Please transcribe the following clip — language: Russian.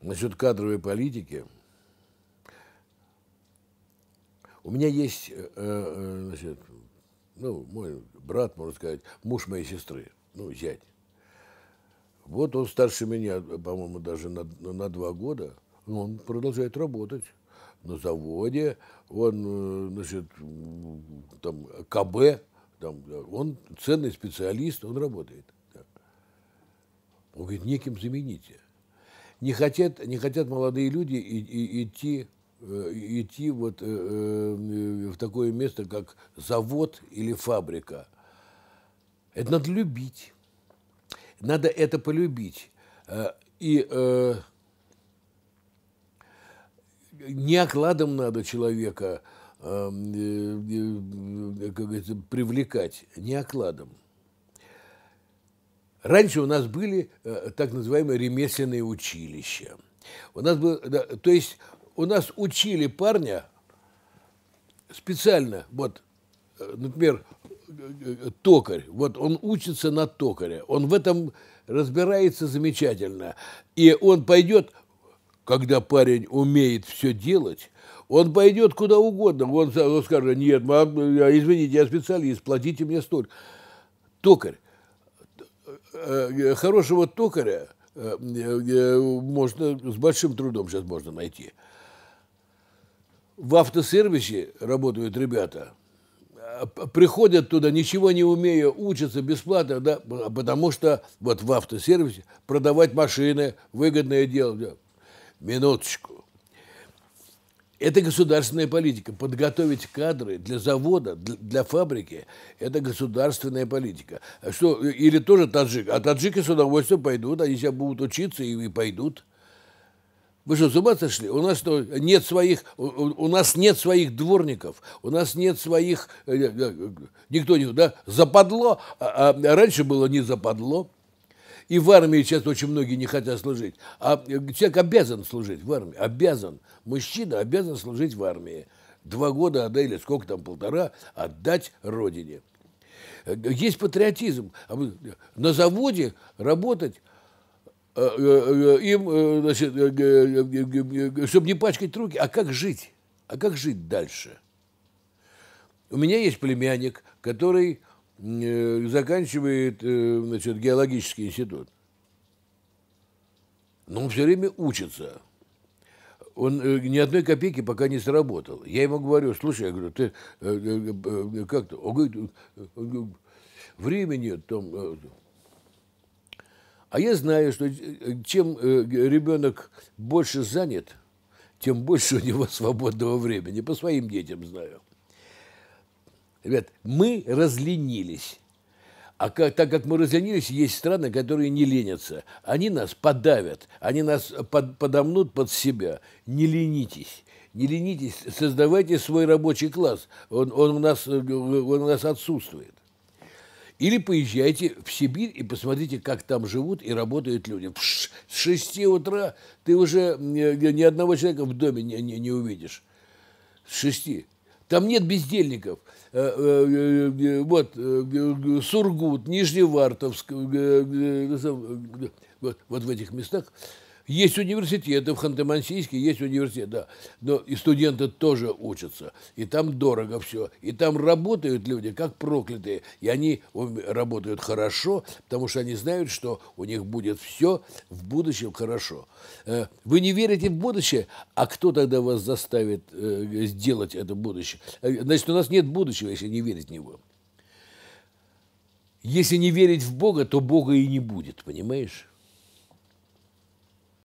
насчет кадровой политики. У меня есть э, э, э, значит, ну, мой брат, можно сказать, муж моей сестры, ну, зять. Вот он старше меня, по-моему, даже на, на два года. он продолжает работать на заводе. Он, значит, там, КБ, там, он ценный специалист, он работает. Он говорит, неким замените. Не хотят, не хотят молодые люди и, и, идти э, идти вот э, э, в такое место, как завод или фабрика. Это надо любить. Надо это полюбить. Э, и э, не окладом надо человека э, как говорится, привлекать, не окладом. Раньше у нас были э, так называемые ремесленные училища. У нас было, да, то есть у нас учили парня специально, вот, э, например, э, токарь, вот он учится на токаре. он в этом разбирается замечательно, и он пойдет, когда парень умеет все делать, он пойдет куда угодно, он, он скажет, нет, извините, я специалист, платите мне столько. Токарь, Э, э, хорошего токаря э, можно с большим трудом сейчас можно найти. В автосервисе работают ребята, а, приходят туда, ничего не умея, учатся бесплатно, да, потому что вот в автосервисе продавать машины, выгодное дело. Минуточку. Это государственная политика. Подготовить кадры для завода, для, для фабрики – это государственная политика. Что, или тоже таджик. А таджики с удовольствием пойдут, они сейчас будут учиться и, и пойдут. Вы что, с ума сошли? У нас что, нет своих, у, у нас нет своих дворников, у нас нет своих, э, э, э, никто не, да, западло, а, а раньше было не западло, и в армии сейчас очень многие не хотят служить. А э, человек обязан служить в армии. Обязан. Мужчина обязан служить в армии. Два года отдай, или сколько там, полтора, отдать родине. Э, есть патриотизм. А э, на заводе работать им, значит, чтобы не пачкать руки, а как жить? А как жить дальше? У меня есть племянник, который Э, заканчивает э, значит, геологический институт. Но он все время учится. Он э, ни одной копейки пока не заработал. Я ему говорю, слушай, я говорю, ты как-то... Он говорит, времени там... А я знаю, что чем ребенок больше занят, тем больше у него свободного времени. По своим детям знаю. Ребят, мы разленились. А как, так как мы разленились, есть страны, которые не ленятся. Они нас подавят, они нас под, подомнут под себя. Не ленитесь. Не ленитесь, создавайте свой рабочий класс. Он, он, у, нас, он у нас отсутствует. Или поезжайте в Сибирь и посмотрите, как там живут и работают люди. с шести утра ты уже ни одного человека в доме не, не, не увидишь. С 6. Там нет бездельников. Э, э, э, вот, Сургут, Нижневартовск, вот, вот в этих местах есть университеты в Ханты-Мансийске, есть университеты, да. Но и студенты тоже учатся. И там дорого все. И там работают люди, как проклятые. И они работают хорошо, потому что они знают, что у них будет все в будущем хорошо. Э, вы не верите в будущее, а кто тогда вас заставит э, сделать это будущее? Э, значит, у нас нет будущего, если не верить в него. Если не верить в Бога, то Бога и не будет, понимаешь?